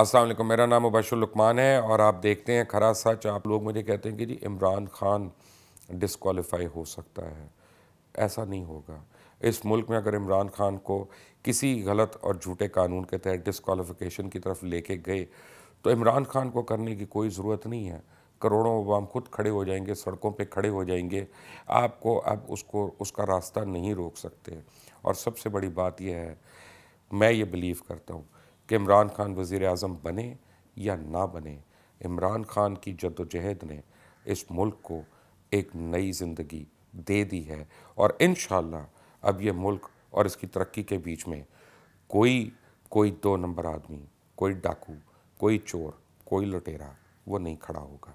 असल मेरा नाम मुबशरलकमान है और आप देखते हैं खरा सच आप लोग मुझे कहते हैं कि जी इमरान खान डिसकॉलीफाई हो सकता है ऐसा नहीं होगा इस मुल्क में अगर इमरान खान को किसी गलत और झूठे कानून के तहत डिसकॉलीफिकेशन की तरफ लेके गए तो इमरान खान को करने की कोई ज़रूरत नहीं है करोड़ों अवाम खुद खड़े हो जाएंगे सड़कों पे खड़े हो जाएंगे आपको अब उसको उसका रास्ता नहीं रोक सकते और सबसे बड़ी बात यह है मैं ये बिलीव करता हूँ कि इमरान खान वज़ी अजम बने या ना बने इमरान खान की जदोजहद ने इस मुल्क को एक नई ज़िंदगी दे दी है और इन अब ये मुल्क और इसकी तरक्की के बीच में कोई कोई दो नंबर आदमी कोई डाकू कोई चोर कोई लुटेरा वो नहीं खड़ा होगा